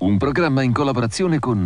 Un programma in collaborazione con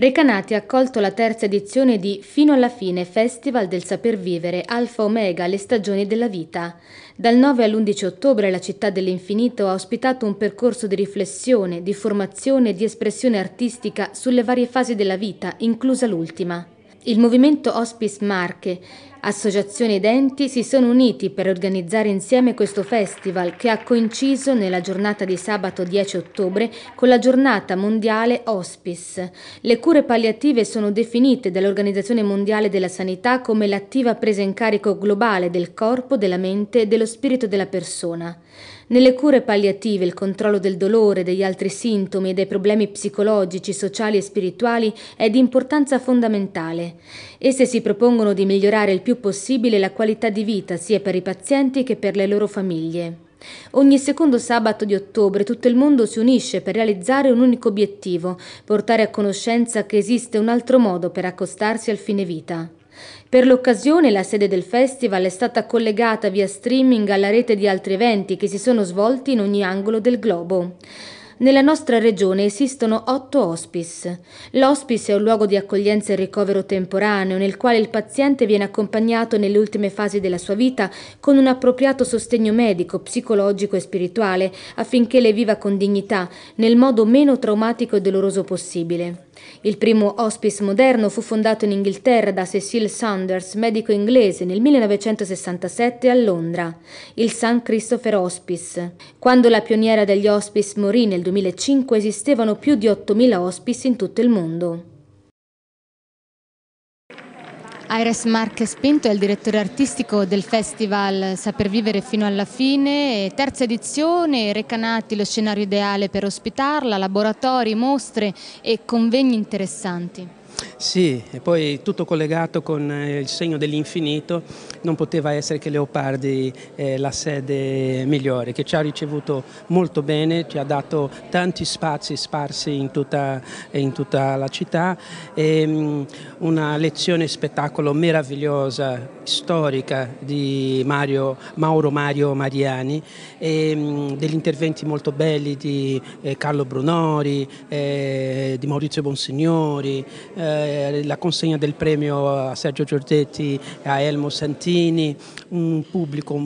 Recanati ha accolto la terza edizione di Fino alla fine Festival del Saper Vivere Alfa Omega le stagioni della vita. Dal 9 all'11 ottobre la città dell'infinito ha ospitato un percorso di riflessione, di formazione e di espressione artistica sulle varie fasi della vita, inclusa l'ultima il movimento Hospice Marche, associazioni e denti si sono uniti per organizzare insieme questo festival che ha coinciso nella giornata di sabato 10 ottobre con la giornata mondiale Hospice. Le cure palliative sono definite dall'Organizzazione Mondiale della Sanità come l'attiva presa in carico globale del corpo, della mente e dello spirito della persona. Nelle cure palliative il controllo del dolore, degli altri sintomi e dei problemi psicologici, sociali e spirituali è di importanza fondamentale. Esse si propongono di migliorare il più possibile la qualità di vita sia per i pazienti che per le loro famiglie. Ogni secondo sabato di ottobre tutto il mondo si unisce per realizzare un unico obiettivo, portare a conoscenza che esiste un altro modo per accostarsi al fine vita. Per l'occasione la sede del festival è stata collegata via streaming alla rete di altri eventi che si sono svolti in ogni angolo del globo. Nella nostra regione esistono otto hospice. L'hospice è un luogo di accoglienza e ricovero temporaneo nel quale il paziente viene accompagnato nelle ultime fasi della sua vita con un appropriato sostegno medico, psicologico e spirituale affinché le viva con dignità nel modo meno traumatico e doloroso possibile. Il primo hospice moderno fu fondato in Inghilterra da Cecil Saunders, medico inglese, nel 1967 a Londra, il St. Christopher Hospice. Quando la pioniera degli hospice morì nel 2005 esistevano più di 8.000 hospice in tutto il mondo. Aires Marques Pinto è il direttore artistico del festival Saper Vivere fino alla fine, terza edizione, Recanati lo scenario ideale per ospitarla, laboratori, mostre e convegni interessanti. Sì, e poi tutto collegato con eh, il segno dell'infinito, non poteva essere che Leopardi eh, la sede migliore, che ci ha ricevuto molto bene, ci ha dato tanti spazi sparsi in tutta, eh, in tutta la città, e, um, una lezione spettacolo meravigliosa, storica di Mario, Mauro Mario Mariani, e, um, degli interventi molto belli di eh, Carlo Brunori, eh, di Maurizio Bonsignori eh, eh, la consegna del premio a Sergio Giorgetti e a Elmo Santini, un pubblico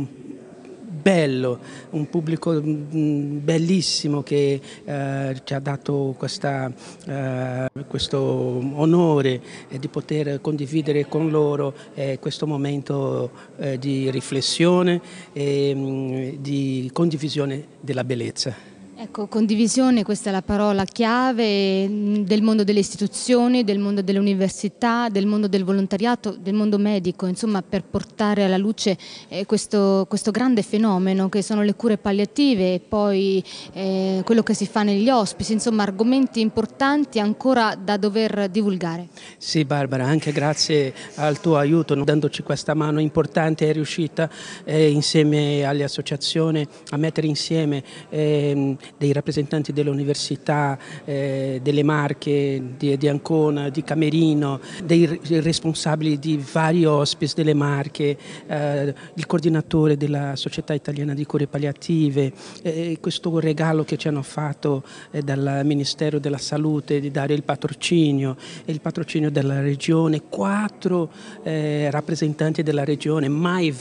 bello, un pubblico mm, bellissimo che eh, ci ha dato questa, eh, questo onore eh, di poter condividere con loro eh, questo momento eh, di riflessione e mm, di condivisione della bellezza. Ecco, condivisione, questa è la parola chiave mm, del mondo delle istituzioni, del mondo dell'università, del mondo del volontariato, del mondo medico, insomma per portare alla luce eh, questo, questo, grande fenomeno che sono le cure palliative e poi eh, quello che si fa negli ospiti, insomma argomenti importanti ancora da dover divulgare. Sì Barbara, anche grazie al tuo aiuto, dandoci questa mano importante, è riuscita eh, insieme alle associazioni a mettere insieme ehm, dei rappresentanti delle università, eh, delle Marche, di, di, Ancona, di Camerino, dei, responsabili di vari hospice delle Marche, eh, il coordinatore della Società Italiana di Cure Palliative, eh, questo regalo che ci hanno fatto eh, dal Ministero della Salute di dare il patrocinio, il patrocinio della Regione, quattro eh, rappresentanti della Regione, mai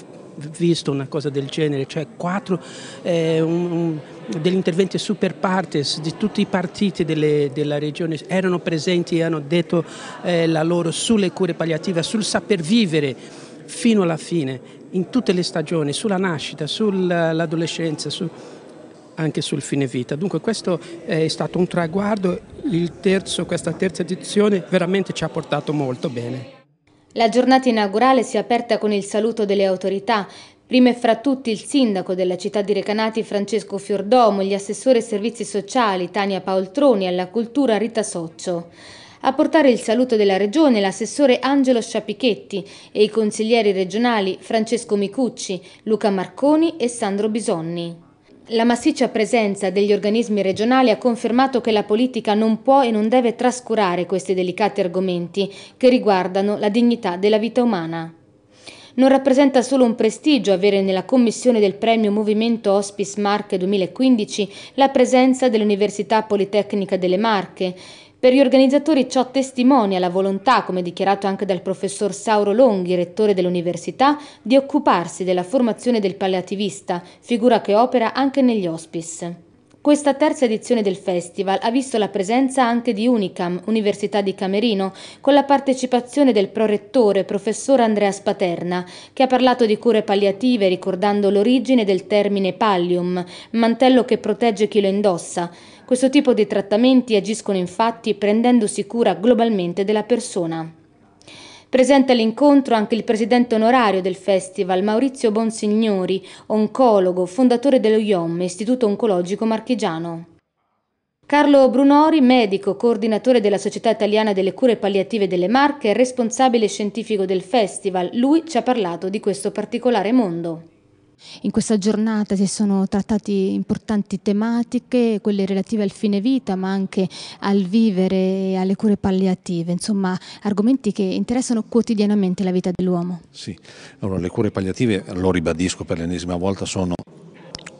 visto una cosa del genere, cioè quattro, eh, un, un, degli interventi super partes di tutti i partiti delle, della regione erano presenti e hanno detto eh, la loro sulle cure palliative, sul saper vivere fino alla fine, in tutte le stagioni, sulla nascita, sull'adolescenza, su, anche sul fine vita. Dunque questo è stato un traguardo, terzo, questa terza edizione veramente ci ha portato molto bene. La giornata inaugurale si è aperta con il saluto delle autorità Prime fra tutti il sindaco della città di Recanati Francesco Fiordomo, gli assessori ai servizi sociali Tania Paoltroni e alla cultura Rita Soccio. A portare il saluto della Regione l'assessore Angelo Sciapichetti e i consiglieri regionali Francesco Micucci, Luca Marconi e Sandro Bisonni. La massiccia presenza degli organismi regionali ha confermato che la politica non può e non deve trascurare questi delicati argomenti che riguardano la dignità della vita umana. Non rappresenta solo un prestigio avere nella commissione del premio Movimento Hospice Marche 2015 la presenza dell'Università Politecnica delle Marche, per gli organizzatori ciò testimonia la volontà, come dichiarato anche dal professor Sauro Longhi, rettore dell'università, di occuparsi della formazione del palliativista, figura che opera anche negli hospice. Questa terza edizione del festival ha visto la presenza anche di Unicam, Università di Camerino, con la partecipazione del prorettore, professor Andrea Spaterna, che ha parlato di cure palliative ricordando l'origine del termine pallium, mantello che protegge chi lo indossa. Questo tipo di trattamenti agiscono infatti prendendosi cura globalmente della persona. Presente all'incontro anche il presidente onorario del festival, Maurizio Bonsignori, oncologo, fondatore dello IOM, Istituto Oncologico Marchigiano. Carlo Brunori, medico, coordinatore della Società Italiana delle Cure Palliative delle Marche e responsabile scientifico del festival, lui ci ha parlato di questo particolare mondo. In questa giornata si sono trattati importanti tematiche, quelle relative al fine vita, ma anche al vivere e alle cure palliative, insomma argomenti che interessano quotidianamente la vita dell'uomo. Sì, allora le cure palliative, lo ribadisco per l'ennesima volta, sono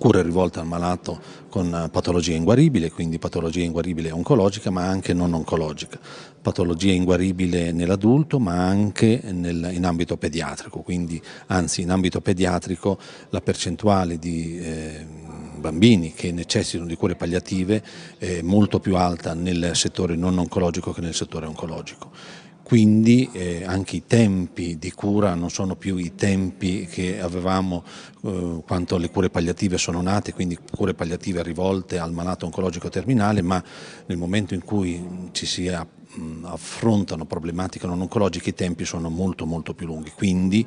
cure rivolte al malato con eh, patologia inguaribile, quindi patologia inguaribile oncologica ma anche non oncologica, patologia inguaribile nell'adulto ma anche nel, in ambito pediatrico, quindi anzi in ambito pediatrico la percentuale di... Eh, bambini che necessitano di cure palliative è molto più alta nel settore non oncologico che nel settore oncologico quindi eh, anche i tempi di cura non sono più i tempi che avevamo eh, quando le cure palliative sono nate, quindi cure palliative rivolte al malato oncologico terminale, ma nel momento in cui ci sia Mm, affrontano problematiche non oncologiche i tempi sono molto molto più lunghi, quindi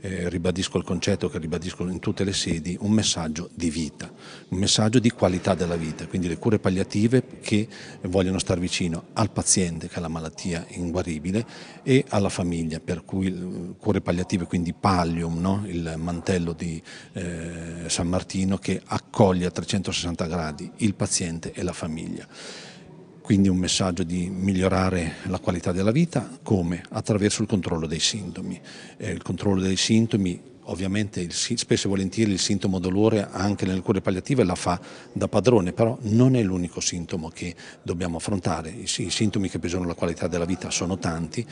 eh, ribadisco il concetto che ribadisco in tutte le sedi, un messaggio di vita, un messaggio di qualità della vita, quindi le cure palliative che vogliono stare vicino al paziente che ha la malattia inguaribile e alla famiglia, per cui eh, cure palliative, quindi pallium, no? il mantello di eh, San Martino che accoglie a 360 gradi il paziente e la famiglia. Quindi un messaggio di migliorare la qualità della vita, come? Attraverso il controllo dei sintomi. Eh, il controllo dei sintomi ovviamente il, spesso e volentieri il sintomo dolore anche nelle cure palliative la fa da padrone, però non è l'unico sintomo che dobbiamo affrontare, i, sintomi che pesano la qualità della vita sono tanti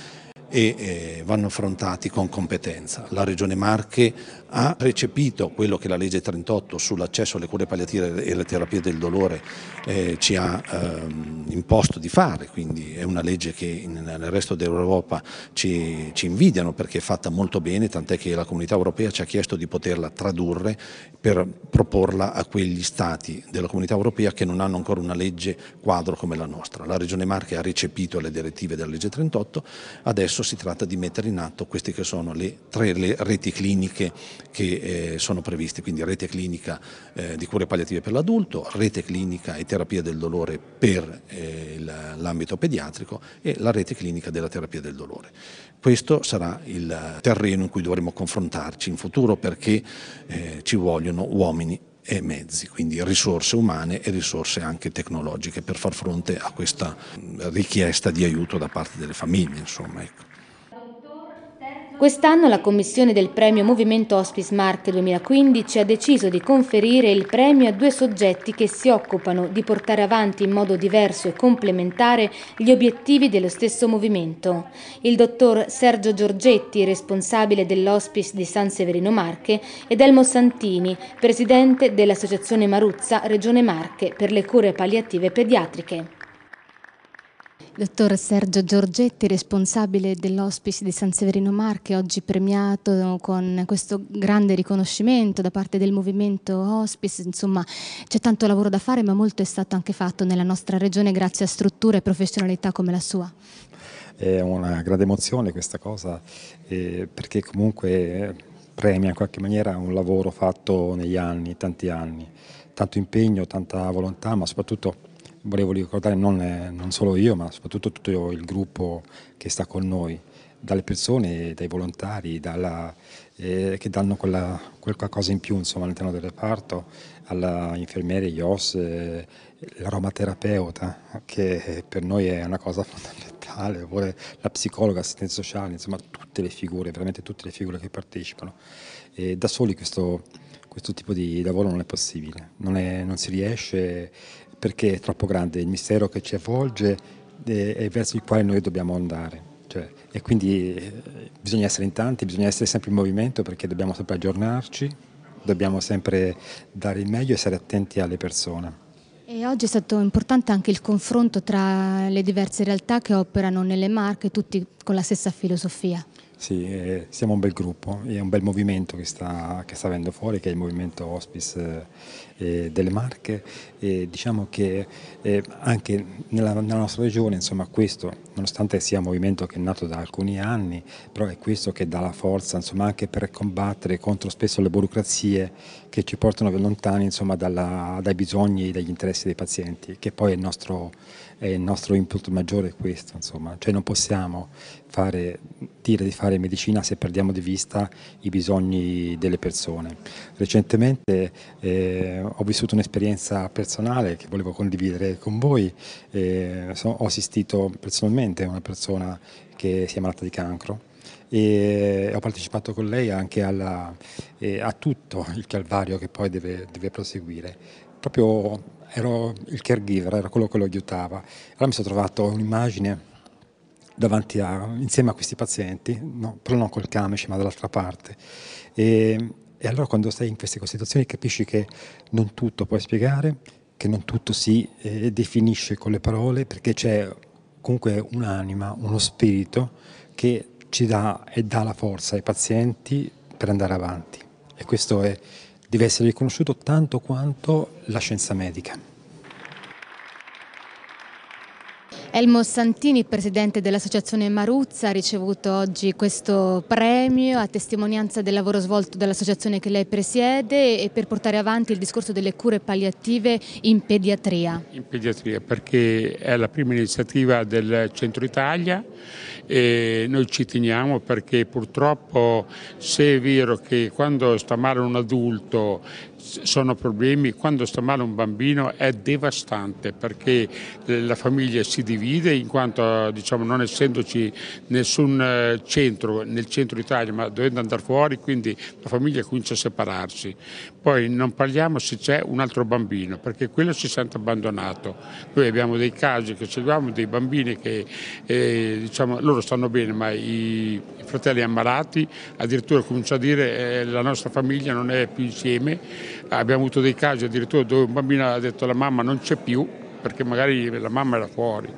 e eh, vanno affrontati con competenza. La Regione Marche ha recepito quello che la legge 38 sull'accesso alle cure palliative e alle terapie del dolore eh, ci ha ehm, imposto di fare, quindi è una legge che nel resto dell'Europa ci, ci, invidiano perché è fatta molto bene, tant'è che la comunità europea ci ha chiesto di poterla tradurre per proporla a quegli stati della comunità europea che non hanno ancora una legge quadro come la nostra. La Regione Marche ha recepito le direttive della legge 38, adesso adesso si tratta di mettere in atto queste che sono le tre le reti cliniche che eh, sono previste, quindi rete clinica eh, di cure palliative per l'adulto, rete clinica e terapia del dolore per eh, l'ambito pediatrico e la rete clinica della terapia del dolore. Questo sarà il terreno in cui dovremo confrontarci in futuro perché eh, ci vogliono uomini e mezzi, quindi risorse umane e risorse anche tecnologiche per far fronte a questa richiesta di aiuto da parte delle famiglie. Insomma, ecco. Quest'anno la commissione del premio Movimento Hospice Marche 2015 ha deciso di conferire il premio a due soggetti che si occupano di portare avanti in modo diverso e complementare gli obiettivi dello stesso movimento. Il dottor Sergio Giorgetti, responsabile dell'Hospice di San Severino Marche, ed Elmo Santini, presidente dell'Associazione Maruzza Regione Marche per le cure palliative pediatriche. Dottor Sergio Giorgetti, responsabile dell'Hospice di San Severino Marche, oggi premiato con questo grande riconoscimento da parte del movimento Hospice. Insomma, c'è tanto lavoro da fare, ma molto è stato anche fatto nella nostra regione grazie a strutture e professionalità come la sua. È una grande emozione questa cosa, eh, perché comunque eh, premia in qualche maniera un lavoro fatto negli anni, tanti anni, tanto impegno, tanta volontà, ma soprattutto volevo ricordare non, non solo io, ma soprattutto tutto il gruppo che sta con noi, dalle persone, dai volontari, dalla, eh, che danno quella, qualcosa in più insomma, all'interno del reparto, alla infermiera IOS, eh, l'aromaterapeuta, che per noi è una cosa fondamentale, oppure la psicologa, l'assistenza sociale, insomma tutte le figure, veramente tutte le figure che partecipano. E da soli questo, questo tipo di lavoro non è possibile, non, è, non si riesce perché è troppo grande il mistero che ci avvolge e verso il quale noi dobbiamo andare. Cioè, e quindi eh, bisogna essere in tanti, bisogna essere sempre in movimento perché dobbiamo sempre aggiornarci, dobbiamo sempre dare il meglio e essere attenti alle persone. E oggi è stato importante anche il confronto tra le diverse realtà che operano nelle Marche, tutti con la stessa filosofia. Sì, eh, siamo un bel gruppo, è un bel movimento che sta, che sta avendo fuori, che è il movimento Hospice eh, eh, delle Marche e diciamo che eh, anche nella, nella, nostra regione, insomma, questo, nonostante sia un movimento che è nato da alcuni anni, però è questo che dà la forza, insomma, anche per combattere contro spesso le burocrazie che ci portano lontani, insomma, dalla, dai bisogni e dagli interessi dei pazienti, che poi è il nostro eh, il nostro input maggiore è questo, insomma, cioè non possiamo fare, dire di fare medicina se perdiamo di vista i bisogni delle persone. Recentemente eh, ho vissuto un'esperienza personale che volevo condividere con voi, eh, so, ho assistito personalmente a una persona che si è malata di cancro e ho partecipato con lei anche alla, eh, a tutto il calvario che poi deve, deve proseguire. Proprio ero il caregiver, era quello che lo aiutava. Allora mi sono trovato un'immagine davanti a, insieme a questi pazienti, no, però non col camice ma dall'altra parte. E, e, allora quando stai in queste situazioni capisci che non tutto puoi spiegare, che non tutto si eh, definisce con le parole, perché c'è comunque un'anima, uno spirito che ci dà e dà la forza ai pazienti per andare avanti. E questo è deve essere riconosciuto tanto quanto la scienza medica. Elmo Santini, presidente dell'associazione Maruzza, ha ricevuto oggi questo premio a testimonianza del lavoro svolto dall'associazione che lei presiede e per portare avanti il discorso delle cure palliative in pediatria. In pediatria perché è la prima iniziativa del Centro Italia e noi ci teniamo perché purtroppo se è vero che quando sta male un adulto sono problemi, quando sta male un bambino è devastante perché la famiglia si divide in quanto diciamo, non essendoci nessun eh, centro nel centro Italia ma dovendo andare fuori quindi la famiglia comincia a separarsi. Poi non parliamo se c'è un altro bambino perché quello si sente abbandonato. Noi abbiamo dei casi che seguiamo dei bambini che eh, diciamo, loro stanno bene ma i, i fratelli ammalati addirittura cominciano a dire eh, la nostra famiglia non è più insieme abbiamo avuto dei casi addirittura dove un bambino ha detto alla mamma non c'è più perché magari la mamma era fuori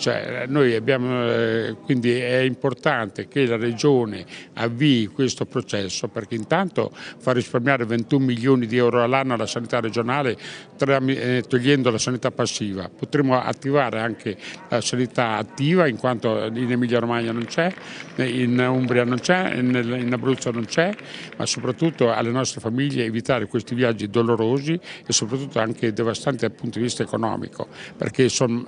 cioè, abbiamo, eh, quindi è importante che la Regione avvii questo processo perché intanto fa risparmiare 21 milioni di euro all'anno alla sanità regionale eh, togliendo la sanità passiva. Potremmo attivare anche la sanità attiva in quanto in Emilia Romagna non c'è, in Umbria non c'è, in Abruzzo non c'è, ma soprattutto alle nostre famiglie evitare questi viaggi dolorosi e soprattutto anche devastanti dal punto di vista economico perché sono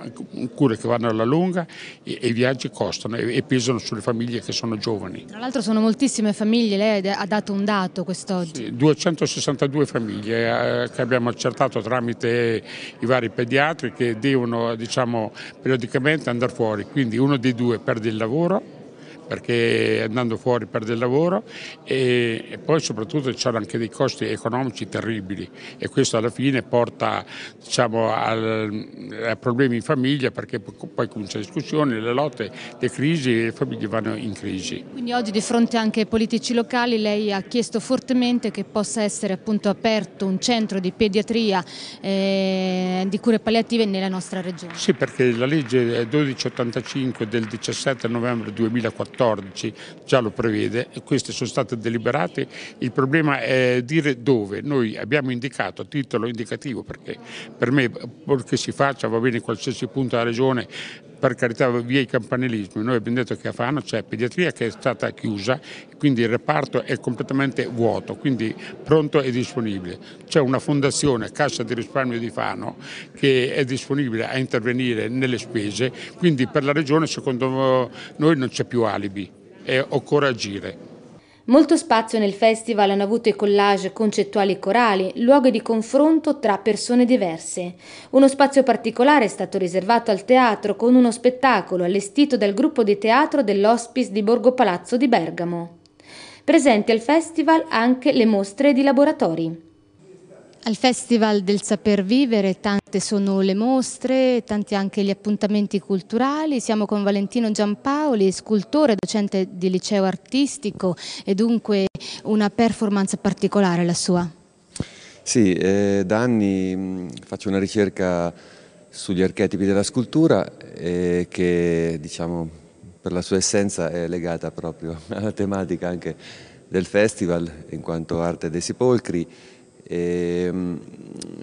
cure che vanno alla alla lunga e, e i viaggi costano e, e, pesano sulle famiglie che sono giovani. Tra l'altro sono moltissime famiglie, lei ha dato un dato quest'oggi. Sì, 262 famiglie eh, che abbiamo accertato tramite i vari pediatri che devono diciamo, periodicamente andare fuori, quindi uno dei due perde il lavoro perché andando fuori perde il lavoro e, e poi soprattutto ci sono anche dei costi economici terribili e questo alla fine porta diciamo, al, a problemi in famiglia perché poi comincia la discussione, le lotte, le crisi e le famiglie vanno in crisi. Quindi oggi di fronte anche ai politici locali lei ha chiesto fortemente che possa essere appunto aperto un centro di pediatria eh, di cure palliative nella nostra regione. Sì perché la legge 1285 del 17 novembre 2014 2014 già lo prevede e queste sono state deliberate. Il problema è dire dove. Noi abbiamo indicato a titolo indicativo perché per me che si faccia va bene in qualsiasi punto della regione per carità via i campanilismi, noi abbiamo detto che a Fano c'è pediatria che è stata chiusa, quindi il reparto è completamente vuoto, quindi pronto e disponibile. C'è una fondazione, Cassa di risparmio di Fano, che è disponibile a intervenire nelle spese, quindi per la regione secondo noi non c'è più ali alibi e occorre agire. Molto spazio nel festival hanno avuto i collage concettuali e corali, luoghi di confronto tra persone diverse. Uno spazio particolare è stato riservato al teatro con uno spettacolo allestito dal gruppo di teatro dell'Hospice di Borgo Palazzo di Bergamo. Presenti al festival anche le mostre di laboratori. Al Festival del Saper Vivere tante sono le mostre, tanti anche gli appuntamenti culturali. Siamo con Valentino Giampaoli, scultore, docente di liceo artistico e dunque una performance particolare la sua. Sì, eh, da anni mm, faccio una ricerca sugli archetipi della scultura eh, che diciamo, per la sua essenza è legata proprio alla tematica anche del festival in quanto arte dei sepolcri e, ehm,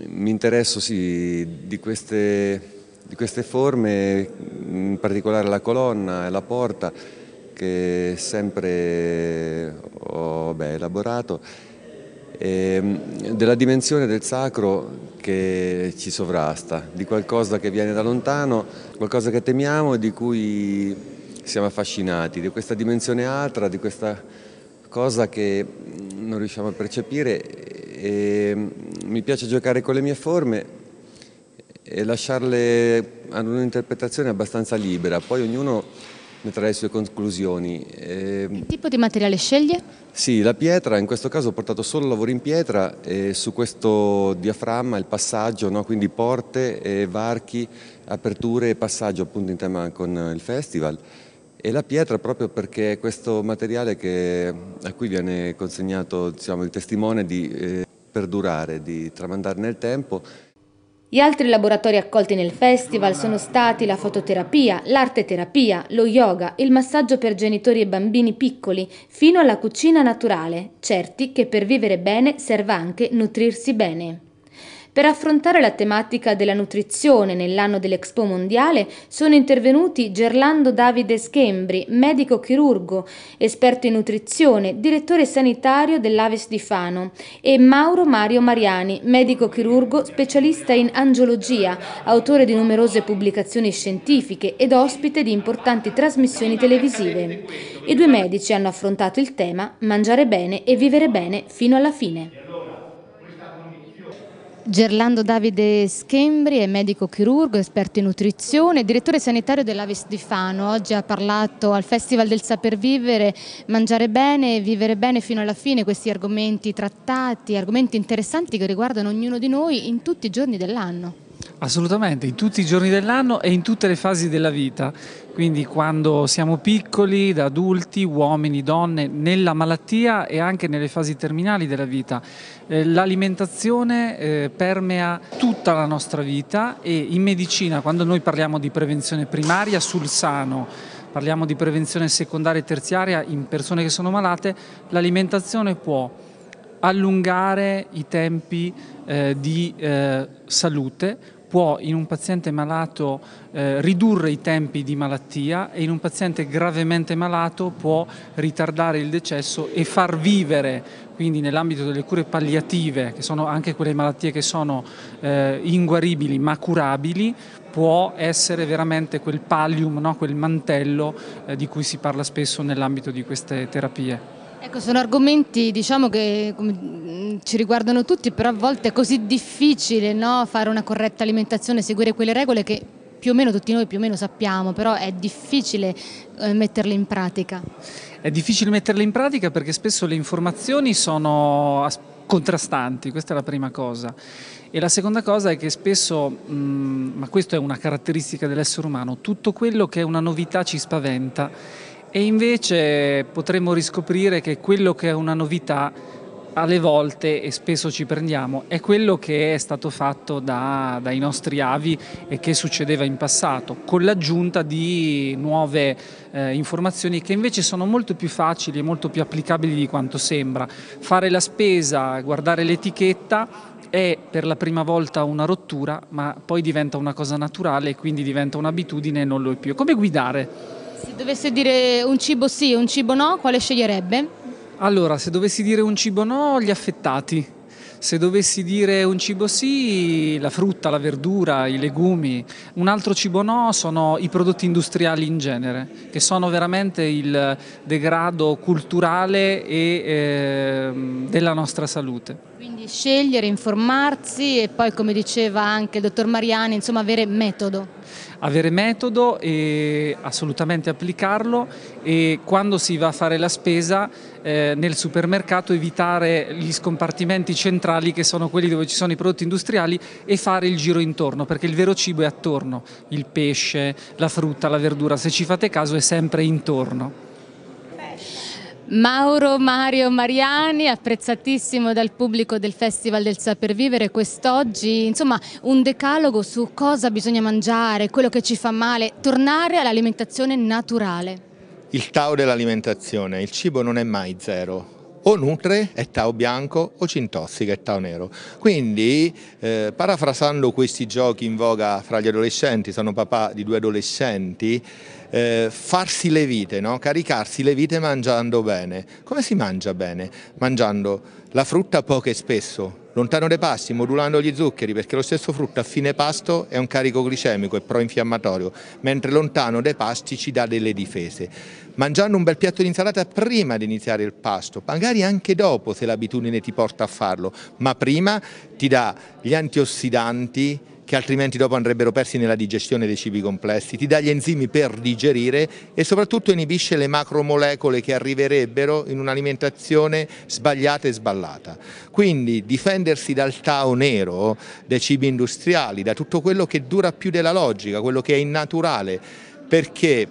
mi interesso sì, di, queste, di, queste, forme, in particolare la colonna e la porta che sempre ho beh, elaborato, e, ehm, della dimensione del sacro che ci sovrasta, di qualcosa che viene da lontano, qualcosa che temiamo e di cui siamo affascinati, di questa dimensione altra, di questa cosa che non riusciamo a percepire e ehm, mi piace giocare con le mie forme e lasciarle ad un'interpretazione abbastanza libera, poi ognuno ne trae le sue conclusioni. E... Ehm, che tipo di materiale sceglie? Sì, la pietra, in questo caso ho portato solo lavoro in pietra e su questo diaframma il passaggio, no? quindi porte, varchi, aperture e passaggio appunto in tema con il festival e la pietra proprio perché è questo materiale che, a cui viene consegnato diciamo, il testimone di... Eh perdurare, di tramandare nel tempo. Gli altri laboratori accolti nel festival sono stati la fototerapia, l'arteterapia, lo yoga, il massaggio per genitori e bambini piccoli, fino alla cucina naturale, certi che per vivere bene serva anche nutrirsi bene. Per affrontare la tematica della nutrizione nell'anno dell'Expo Mondiale sono intervenuti Gerlando Davide Schembri, medico chirurgo, esperto in nutrizione, direttore sanitario dell'Aves di Fano e Mauro Mario Mariani, medico chirurgo specialista in angiologia, autore di numerose pubblicazioni scientifiche ed ospite di importanti trasmissioni televisive. I due medici hanno affrontato il tema mangiare bene e vivere bene fino alla fine. Gerlando Davide Schembri è medico chirurgo, esperto in nutrizione, direttore sanitario dell'Avis di Fano. Oggi ha parlato al Festival del Saper Vivere, mangiare bene, vivere bene fino alla fine, questi argomenti trattati, argomenti interessanti che riguardano ognuno di noi in tutti i giorni dell'anno. Assolutamente, in tutti i giorni dell'anno e in tutte le fasi della vita, quindi quando siamo piccoli, da adulti, uomini, donne, nella malattia e anche nelle fasi terminali della vita. Eh, l'alimentazione eh, permea tutta la nostra vita e in medicina, quando noi parliamo di prevenzione primaria sul sano, parliamo di prevenzione secondaria e terziaria in persone che sono malate, l'alimentazione può allungare i tempi eh, di eh, salute, può in un paziente malato eh, ridurre i tempi di malattia e in un paziente gravemente malato può ritardare il decesso e far vivere quindi nell'ambito delle cure palliative, che sono anche quelle malattie che sono eh, inguaribili ma curabili, può essere veramente quel pallium, no? quel mantello eh, di cui si parla spesso nell'ambito di queste terapie. Ecco, sono argomenti diciamo, che mm, ci riguardano tutti, però a volte è così difficile no, fare una corretta alimentazione, seguire quelle regole che più o meno tutti noi più o meno sappiamo, però è difficile eh, metterle in pratica. È difficile metterle in pratica perché spesso le informazioni sono contrastanti, questa è la prima cosa. E la seconda cosa è che spesso, mh, mm, ma questa è una caratteristica dell'essere umano, tutto quello che è una novità ci spaventa e invece potremmo riscoprire che quello che è una novità alle volte e spesso ci prendiamo è quello che è stato fatto da, dai nostri avi e che succedeva in passato, con l'aggiunta di nuove eh, informazioni che invece sono molto più facili e molto più applicabili di quanto sembra. Fare la spesa, guardare l'etichetta è per la prima volta una rottura, ma poi diventa una cosa naturale e quindi diventa un'abitudine e non lo è più. come guidare. Se dovesse dire un cibo sì e un cibo no, quale sceglierebbe? Allora, se dovessi dire un cibo no, gli affettati. Se dovessi dire un cibo sì, la frutta, la verdura, i legumi. Un altro cibo no sono i prodotti industriali in genere, che sono veramente il degrado culturale e, eh, della nostra salute. Quindi scegliere, informarsi e poi come diceva anche il dottor Mariani, insomma avere metodo. Avere metodo e assolutamente applicarlo e quando si va a fare la spesa eh, nel supermercato evitare gli scompartimenti centrali che sono quelli dove ci sono i prodotti industriali e fare il giro intorno perché il vero cibo è attorno, il pesce, la frutta, la verdura, se ci fate caso è sempre intorno. Mauro Mario Mariani, apprezzatissimo dal pubblico del Festival del Saper Vivere quest'oggi, insomma un decalogo su cosa bisogna mangiare, quello che ci fa male, tornare all'alimentazione naturale. Il Tao dell'alimentazione, il cibo non è mai zero, o nutre è tau bianco o ci intossica e tau nero. Quindi, eh, parafrasando questi giochi in voga fra gli adolescenti, sono papà di due adolescenti, eh, farsi le vite, no? caricarsi le vite mangiando bene. Come si mangia bene? Mangiando la frutta poco e spesso, Lontano dai pasti, modulando gli zuccheri, perché lo stesso frutto a fine pasto è un carico glicemico e pro-infiammatorio, mentre lontano dai pasti ci dà delle difese. Mangiando un bel piatto di insalata prima di iniziare il pasto, magari anche dopo se l'abitudine ti porta a farlo, ma prima ti dà gli antiossidanti, che altrimenti dopo andrebbero persi nella digestione dei cibi complessi, ti dà gli enzimi per digerire e soprattutto inibisce le macromolecole che arriverebbero in un'alimentazione sbagliata e sballata. Quindi difendersi dal tao nero, dai cibi industriali, da tutto quello che dura più della logica, quello che è innaturale, perché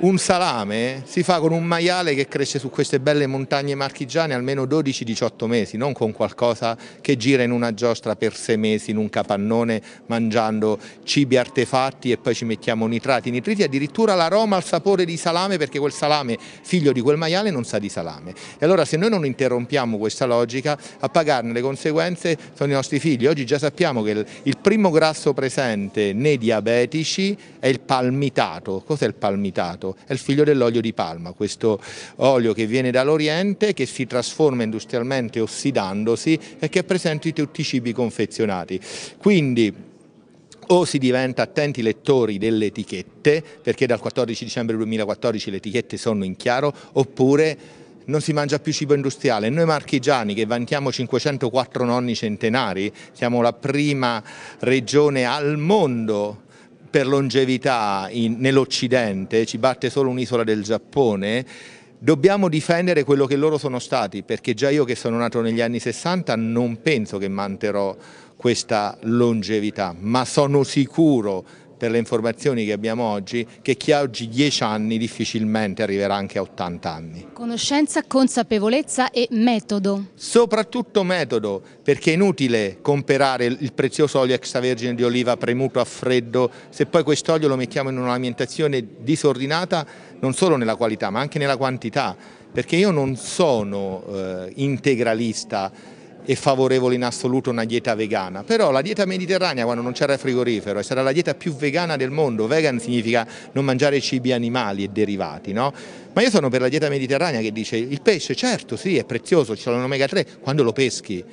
un salame si fa con un maiale che cresce su queste belle montagne marchigiane almeno 12-18 mesi, non con qualcosa che gira in una giostra per 6 mesi in un capannone mangiando cibi artefatti e poi ci mettiamo nitrati, nitriti, addirittura l'aroma al sapore di salame perché quel salame figlio di quel maiale non sa di salame. E allora se noi non interrompiamo questa logica a pagarne le conseguenze sono i nostri figli. Oggi già sappiamo che il primo grasso presente nei diabetici è il palmitato. Cos'è il palmitato? derivato, è il figlio dell'olio di palma, questo olio che viene dall'Oriente, che si trasforma industrialmente ossidandosi e che è presente in tutti i cibi confezionati. Quindi o si diventa attenti lettori delle etichette, perché dal 14 dicembre 2014 le etichette sono in chiaro, oppure non si mangia più cibo industriale. Noi marchigiani che vantiamo 504 nonni centenari, siamo la prima regione al mondo per longevità nell'Occidente, ci batte solo un'isola del Giappone, dobbiamo difendere quello che loro sono stati, perché già io che sono nato negli anni 60 non penso che manterrò questa longevità, ma sono sicuro per le informazioni che abbiamo oggi, che chi ha oggi 10 anni difficilmente arriverà anche a 80 anni. Conoscenza, consapevolezza e metodo. Soprattutto metodo, perché è inutile comprare il prezioso olio extravergine di oliva premuto a freddo, se poi quest'olio lo mettiamo in un'ambientazione disordinata, non solo nella qualità ma anche nella quantità, perché io non sono eh, integralista, è favorevole in assoluto una dieta vegana, però la dieta mediterranea quando non c'era il frigorifero sarà la dieta più vegana del mondo, vegan significa non mangiare cibi animali e derivati, no? Ma io sono per la dieta mediterranea che dice il pesce certo sì è prezioso, c'è l'omega 3 quando lo peschi,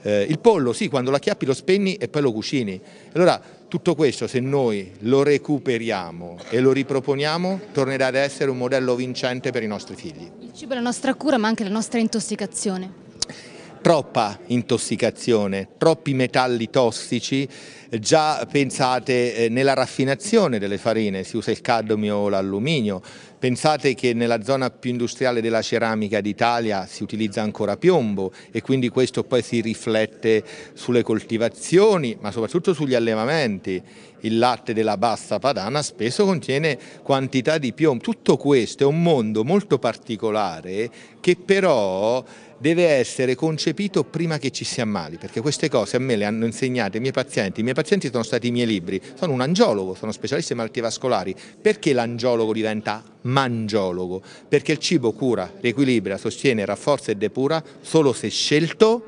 eh, il pollo sì quando lo acchiappi lo spegni e poi lo cucini. Allora tutto questo se noi lo recuperiamo e lo riproponiamo tornerà ad essere un modello vincente per i nostri figli. Il cibo è la nostra cura ma anche la nostra intossicazione troppa intossicazione, troppi metalli tossici, già pensate eh, nella raffinazione delle farine, si usa il cadmio o l'alluminio, pensate che nella zona più industriale della ceramica d'Italia si utilizza ancora piombo e quindi questo poi si riflette sulle coltivazioni ma soprattutto sugli allevamenti il latte della bassa padana spesso contiene quantità di piombo. Tutto questo è un mondo molto particolare che però deve essere concepito prima che ci si ammali, perché queste cose a me le hanno insegnate i miei pazienti, i miei pazienti sono stati i miei libri, sono un angiologo, sono specialista in malattie vascolari, perché l'angiologo diventa mangiologo? Perché il cibo cura, riequilibra, sostiene, rafforza e depura solo se scelto,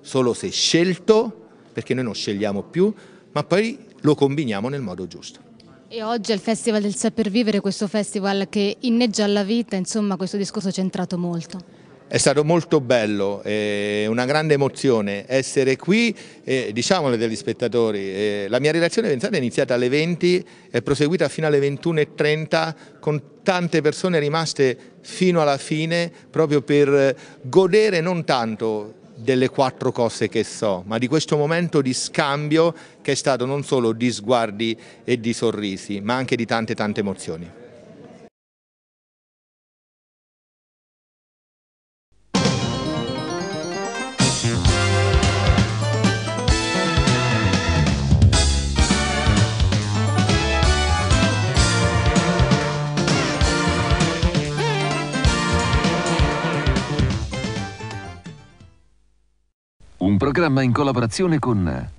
solo se scelto, perché noi non scegliamo più, ma poi lo combiniamo nel modo giusto. E oggi è il Festival del Saper Vivere, questo festival che inneggia alla vita, insomma questo discorso c'è entrato molto. È stato molto bello, eh, una grande emozione essere qui, e, diciamole degli spettatori, eh, la mia relazione pensate è iniziata alle 20 è proseguita fino alle 21.30 con tante persone rimaste fino alla fine proprio per godere non tanto delle quattro cose che so, ma di questo momento di scambio che è stato non solo di sguardi e di sorrisi, ma anche di tante tante emozioni. programma in collaborazione con